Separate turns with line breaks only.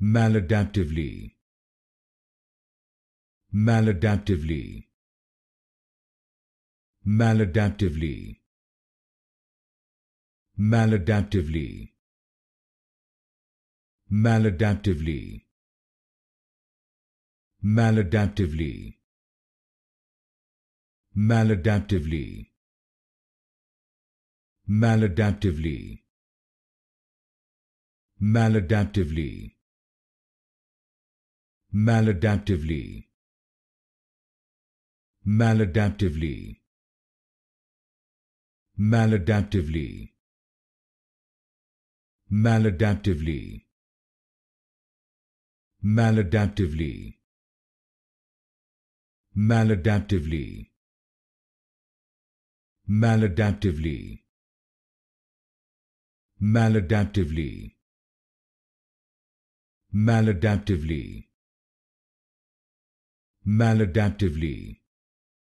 maladaptively maladaptively maladaptively maladaptively maladaptively maladaptively maladaptively maladaptively maladaptively maladaptively maladaptively maladaptively maladaptively maladaptively maladaptively maladaptively maladaptively maladaptively maladaptively